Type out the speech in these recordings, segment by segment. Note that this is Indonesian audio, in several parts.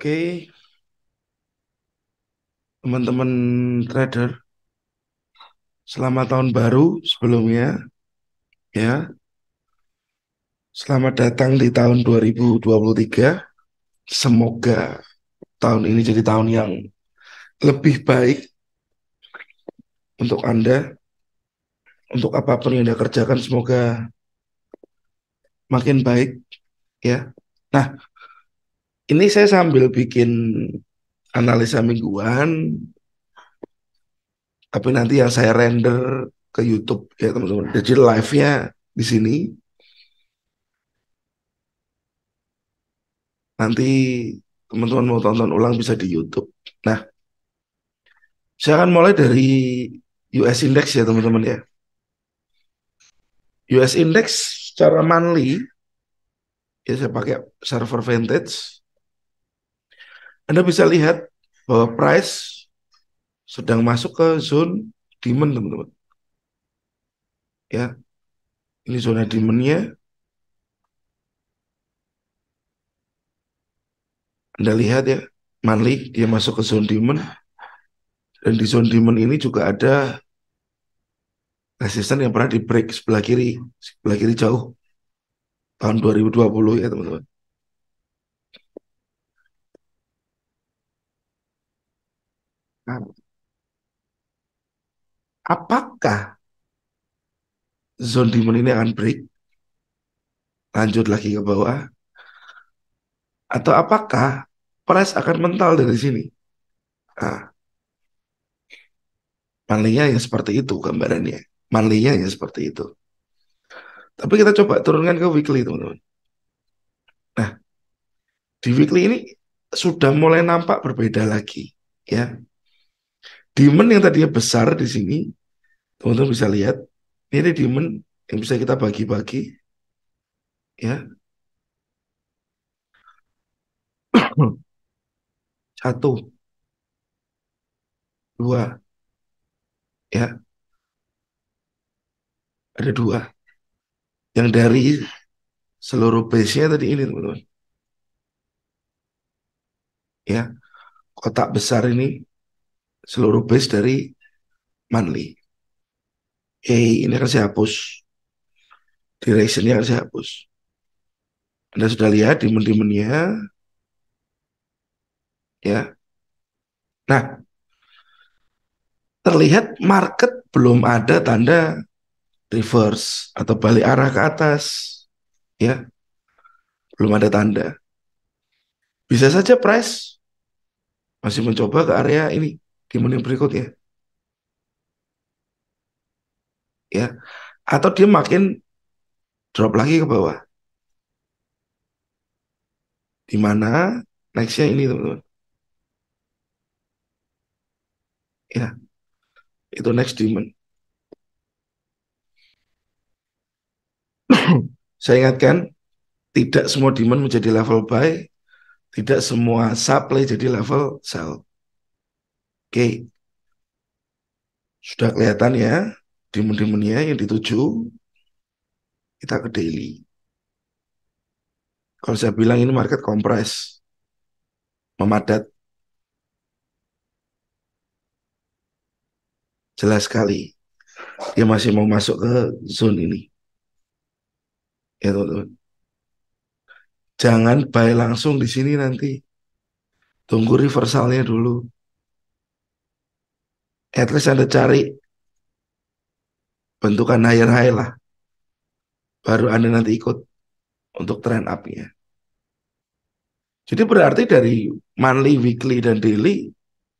Oke, teman-teman trader, selamat tahun baru sebelumnya, ya. Selamat datang di tahun 2023. Semoga tahun ini jadi tahun yang lebih baik untuk Anda, untuk apapun yang Anda kerjakan, semoga makin baik, ya. Nah, ini saya sambil bikin analisa mingguan tapi nanti yang saya render ke YouTube ya teman-teman jadi live-nya di sini nanti teman-teman mau tonton ulang bisa di YouTube nah saya akan mulai dari US Index ya teman-teman ya US Index secara monthly ya saya pakai server Vintage. Anda bisa lihat bahwa price sedang masuk ke zone demand, teman-teman. Ya, ini zona demandnya. Anda lihat ya, monthly dia masuk ke zone demand. Dan di zone demand ini juga ada resisten yang pernah di break sebelah kiri, sebelah kiri jauh tahun 2020 ya teman-teman. kami. Apakah demon ini akan break? Lanjut lagi ke bawah? Atau apakah price akan mental dari sini? Nah, Malinya ya seperti itu gambarannya. Malinya ya seperti itu. Tapi kita coba turunkan ke weekly, teman-teman. Nah, di weekly ini sudah mulai nampak berbeda lagi, ya. Diamond yang tadinya besar di sini, teman-teman bisa lihat, ini diamond yang bisa kita bagi-bagi. Ya. Satu. Dua. Ya. Ada dua. Yang dari seluruh base-nya tadi ini, teman-teman. Ya. Kotak besar ini seluruh base dari Manly. Oke, ini akan saya hapus. Directionnya akan saya hapus. Anda sudah lihat dimen-dimennya. Ya. Nah, terlihat market belum ada tanda reverse atau balik arah ke atas ya belum ada tanda bisa saja price masih mencoba ke area ini di yang hmm. berikut ya. ya. Atau dia makin drop lagi ke bawah. Di mana nextnya ini teman-teman. Ya. Itu next demon. Saya ingatkan, tidak semua demon menjadi level buy, tidak semua supply jadi level sell. Oke. Sudah kelihatan ya dimen-dimennya yang dituju. Kita ke daily. Kalau saya bilang ini market kompres. Memadat. Jelas sekali. Dia masih mau masuk ke zone ini. Ya teman-teman. Jangan buy langsung di sini nanti. Tunggu reversalnya dulu at least Anda cari bentukan higher-high lah. Baru Anda nanti ikut untuk trend up-nya. Jadi berarti dari monthly, weekly, dan daily,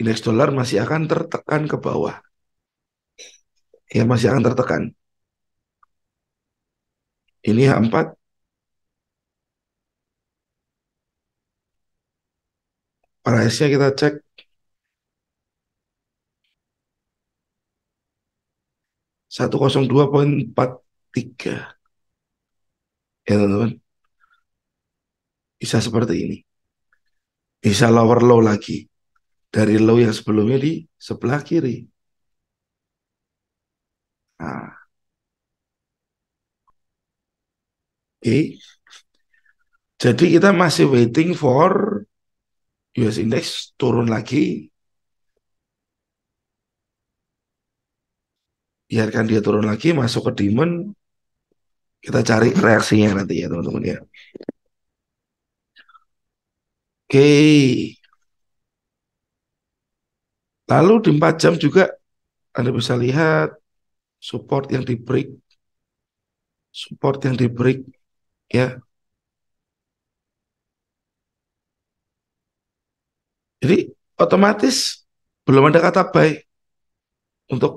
indeks dolar masih akan tertekan ke bawah. Ya, masih akan tertekan. Ini H4. Price-nya kita cek 102.43. Ya teman-teman. Bisa seperti ini. Bisa lower low lagi. Dari low yang sebelumnya di sebelah kiri. Nah. Oke. Okay. Jadi kita masih waiting for US index turun lagi biarkan dia turun lagi masuk ke demon kita cari reaksinya nanti ya teman-teman ya oke lalu di 4 jam juga anda bisa lihat support yang di break support yang di break ya jadi otomatis belum ada kata baik untuk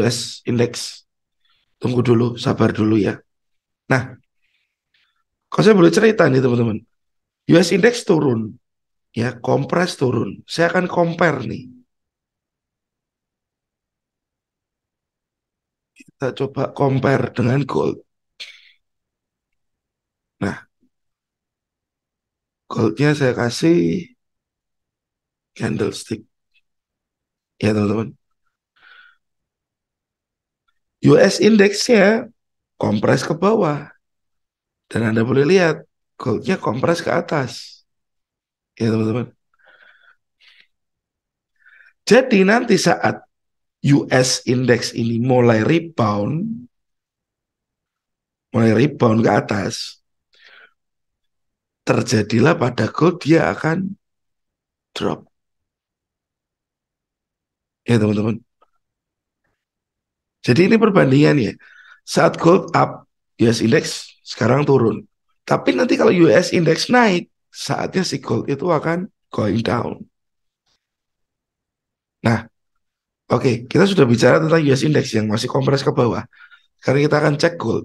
US Index. Tunggu dulu, sabar dulu ya. Nah, kalau saya boleh cerita nih teman-teman, US Index turun, ya kompres turun. Saya akan compare nih. Kita coba compare dengan gold. Nah, goldnya saya kasih candlestick. Ya teman-teman. US indeksnya kompres ke bawah. Dan Anda boleh lihat, goldnya kompres ke atas. Ya teman-teman. Jadi nanti saat US index ini mulai rebound, mulai rebound ke atas, terjadilah pada gold dia akan drop. Ya teman-teman. Jadi ini perbandingannya. Saat gold up, US index sekarang turun. Tapi nanti kalau US index naik, saatnya si gold itu akan going down. Nah, oke, okay, kita sudah bicara tentang US index yang masih kompres ke bawah. Sekarang kita akan cek gold.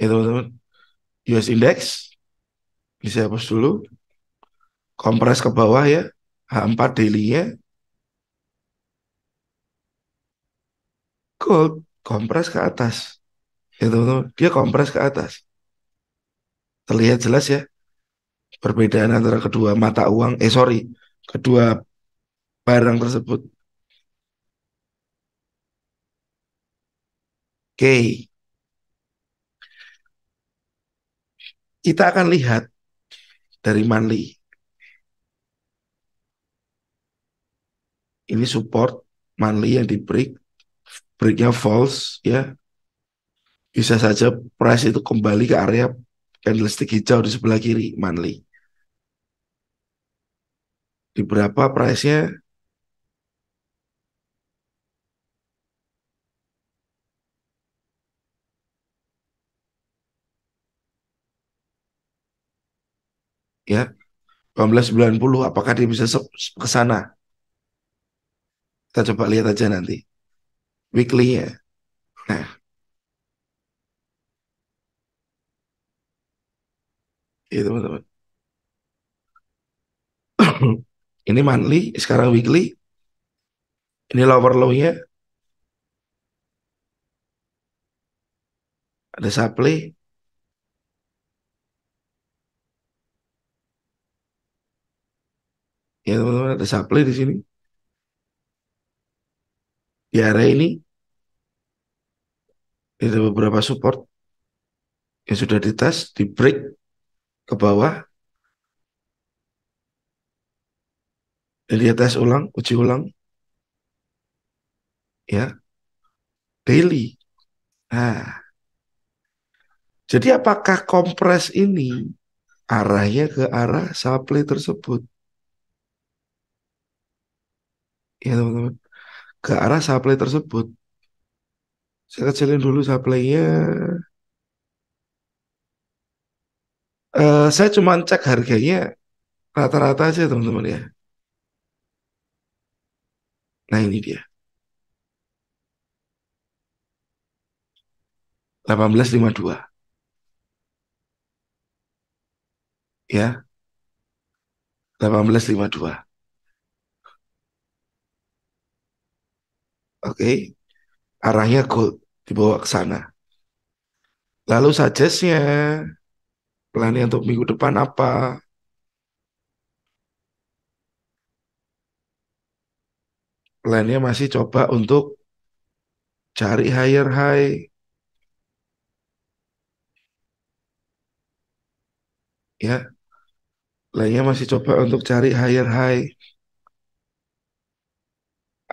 ya teman-teman US Index bisa hapus dulu kompres ke bawah ya H4 daily ya gold kompres ke atas ya teman-teman dia kompres ke atas terlihat jelas ya perbedaan antara kedua mata uang eh sorry kedua barang tersebut oke okay. Kita akan lihat dari Manly. Ini support Manly yang di break. Breaknya false ya. Bisa saja price itu kembali ke area candlestick hijau di sebelah kiri Manly. Di berapa price-nya? ya 1890 apakah dia bisa ke sana kita coba lihat aja nanti weekly ya nah ya teman-teman ini monthly sekarang weekly ini lower low-nya ada supply Ya teman-teman ada supply di sini. Di area ini ada beberapa support yang sudah dites, di break ke bawah. Lihat tes ulang, uji ulang. Ya. Daily. Nah. Jadi apakah kompres ini arahnya ke arah supply tersebut? ya teman-teman ke arah supply tersebut saya kecilin dulu supply-nya uh, saya cuma cek harganya rata-rata aja teman-teman ya nah ini dia 1852 ya 1852 Oke. Okay. Arahnya gold dibawa ke sana. Lalu suggestnya plannya untuk minggu depan apa? Plannya masih coba untuk cari higher high. Ya, lainnya masih coba untuk cari higher high.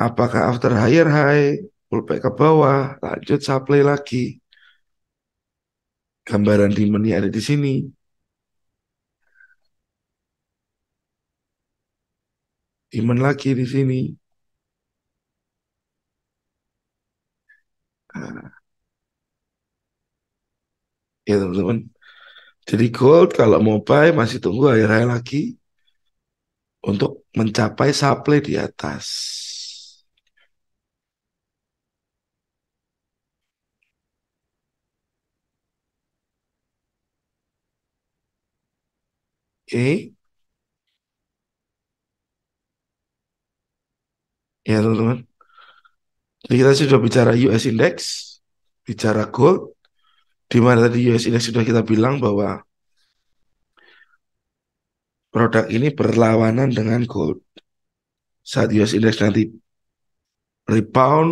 Apakah after higher high, pullback ke bawah, lanjut supply lagi. Gambaran demandnya ada di sini. Demand lagi di sini. Ah. Ya teman-teman. Jadi gold kalau mau buy masih tunggu akhir-akhir lagi untuk mencapai supply di atas. Oke. Eh? Ya, teman-teman. Jadi kita sudah bicara US Index, bicara gold, di mana tadi US Index sudah kita bilang bahwa produk ini berlawanan dengan gold. Saat US Index nanti rebound,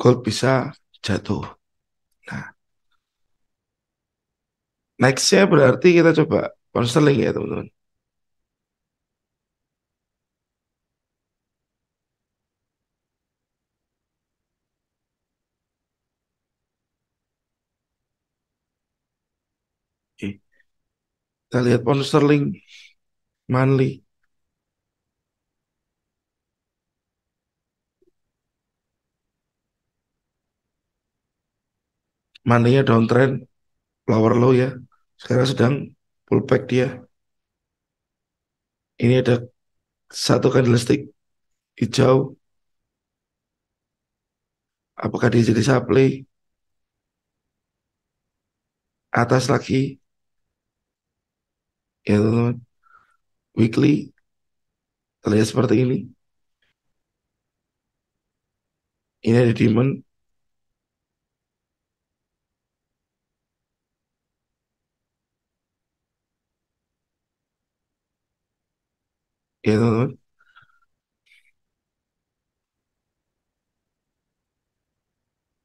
gold bisa jatuh. Nah, next nextnya berarti kita coba konseling ya teman-teman. Kita lihat pound sterling manly. manly nya downtrend, lower low ya. Sekarang sedang pullback dia ini ada satu candlestick hijau apakah dia jadi supply atas lagi ya teman-teman weekly terlihat seperti ini ini ada demand. Ya, teman-teman. Iya, iya.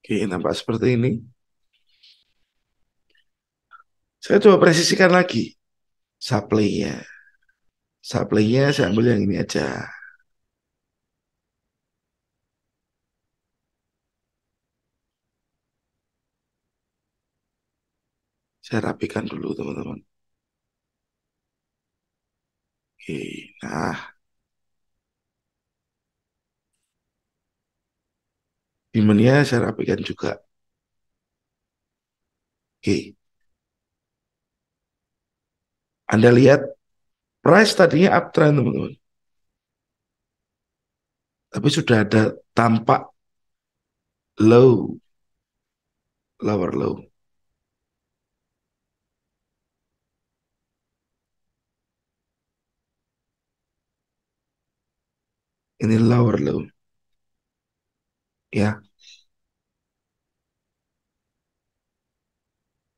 Oke, nampak seperti ini. Saya coba presisikan lagi supply-nya. Supply-nya saya ambil yang ini aja. Saya rapikan dulu, teman-teman. Oke, Nah, demandnya saya rapikan juga. Oke. Anda lihat price tadinya uptrend teman-teman. Tapi sudah ada tampak low, lower low. Ini lower lobe. Ya.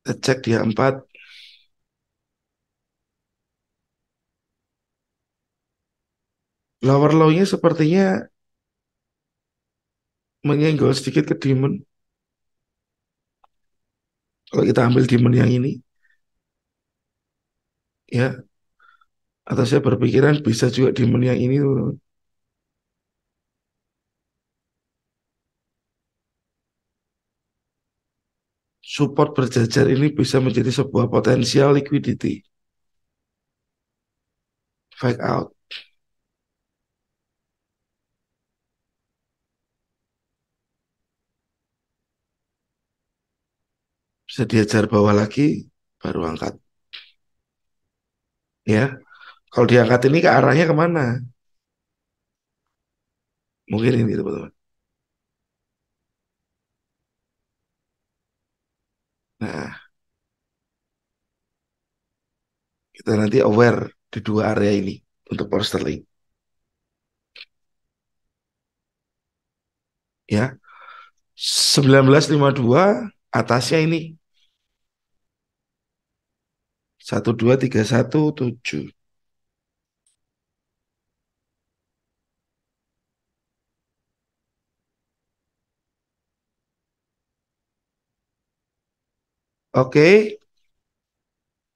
Kita cek dia empat. Lower low-nya sepertinya menyenggol sedikit ke demon. Kalau kita ambil demon yang ini, ya, atau saya berpikiran bisa juga demon yang ini, teman support berjajar ini bisa menjadi sebuah potensial liquidity. Fake out. Bisa diajar bawah lagi, baru angkat. Ya, kalau diangkat ini ke arahnya kemana? Mungkin ini teman-teman. Nah, kita nanti aware di dua area ini untuk power sterling. Ya, 1952 atasnya ini 12317 Oke. Okay.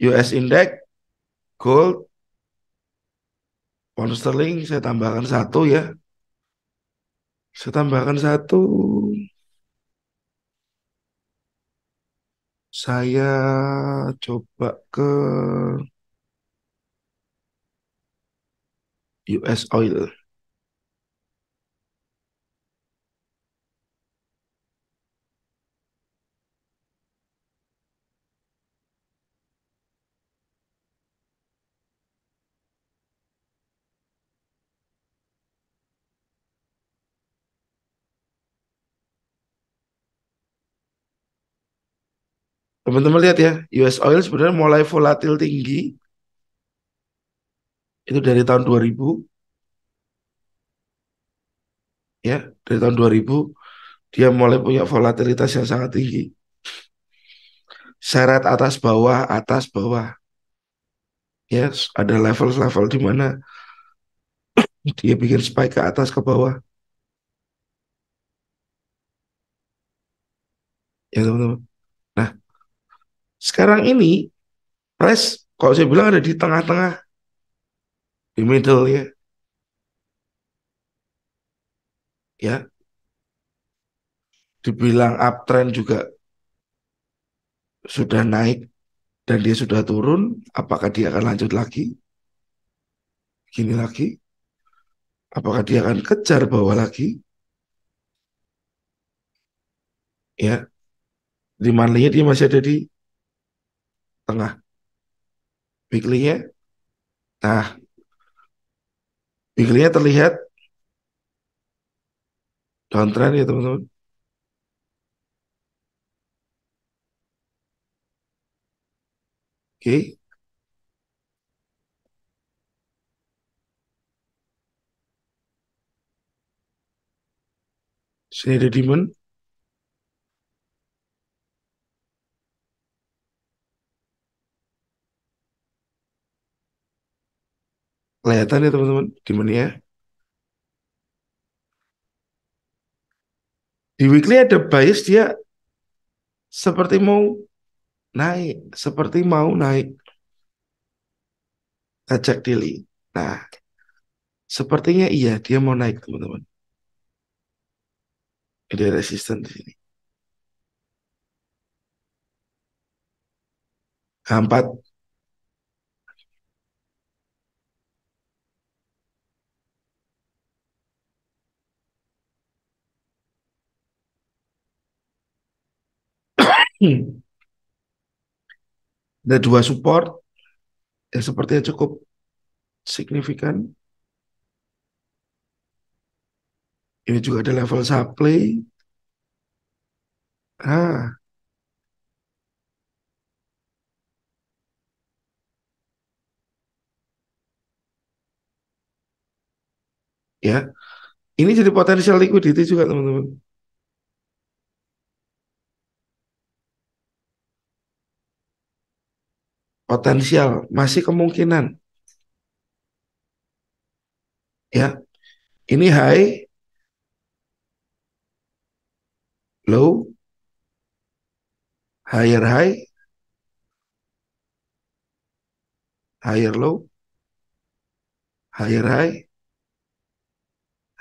US Index, gold, pound sterling saya tambahkan satu ya. Saya tambahkan satu. Saya coba ke US oil. teman-teman lihat ya, US oil sebenarnya mulai volatil tinggi. Itu dari tahun 2000. Ya, dari tahun 2000 dia mulai punya volatilitas yang sangat tinggi. Seret atas bawah, atas bawah. Ya, ada level-level di mana dia bikin spike ke atas ke bawah. Ya, teman-teman. Sekarang ini pres kalau saya bilang ada di tengah-tengah di middle ya. Ya. Dibilang uptrend juga sudah naik dan dia sudah turun, apakah dia akan lanjut lagi? Gini lagi? Apakah dia akan kejar bawah lagi? Ya. Di mana dia masih ada di tengah. Weekly ya. Nah, weekly-nya terlihat downtrend ya teman-teman. Oke. Okay. Sini ada demon. Kelihatan ya teman-teman di mana ya? Di weekly ada bias dia seperti mau naik, seperti mau naik. Ajak daily. Nah, sepertinya iya dia mau naik teman-teman. Ada resisten di sini. Empat. Hmm. Ada dua support yang sepertinya cukup signifikan. Ini juga ada level supply. Ah. Ya. Ini jadi potensial liquidity juga, teman-teman. potensial, masih kemungkinan. Ya. Ini high low higher high higher low higher high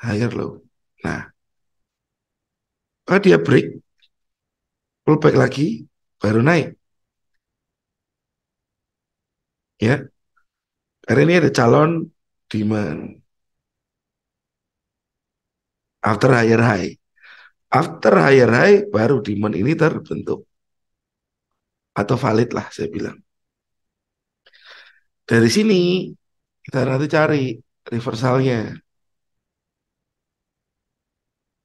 higher low. Nah, kalau dia break, pullback lagi, baru naik ya hari ini ada calon demand after higher high after higher high baru demand ini terbentuk atau valid lah saya bilang dari sini kita nanti cari reversalnya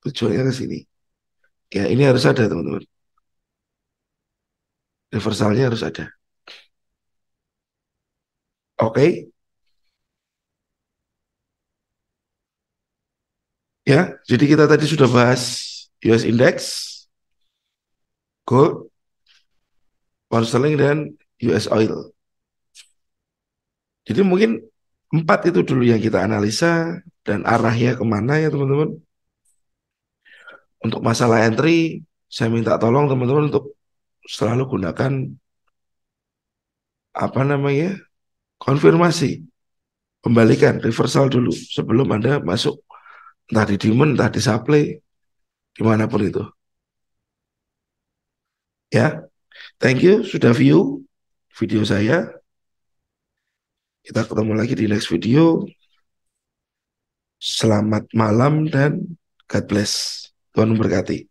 tujuannya ke sini ya ini harus ada teman-teman reversalnya harus ada Oke. Ya, jadi kita tadi sudah bahas US Index, gold, pound sterling dan US oil. Jadi mungkin empat itu dulu yang kita analisa dan arahnya kemana ya teman-teman. Untuk masalah entry, saya minta tolong teman-teman untuk selalu gunakan apa namanya konfirmasi pembalikan reversal dulu sebelum anda masuk entah di demand entah di supply dimanapun itu ya thank you sudah view video saya kita ketemu lagi di next video selamat malam dan God bless Tuhan memberkati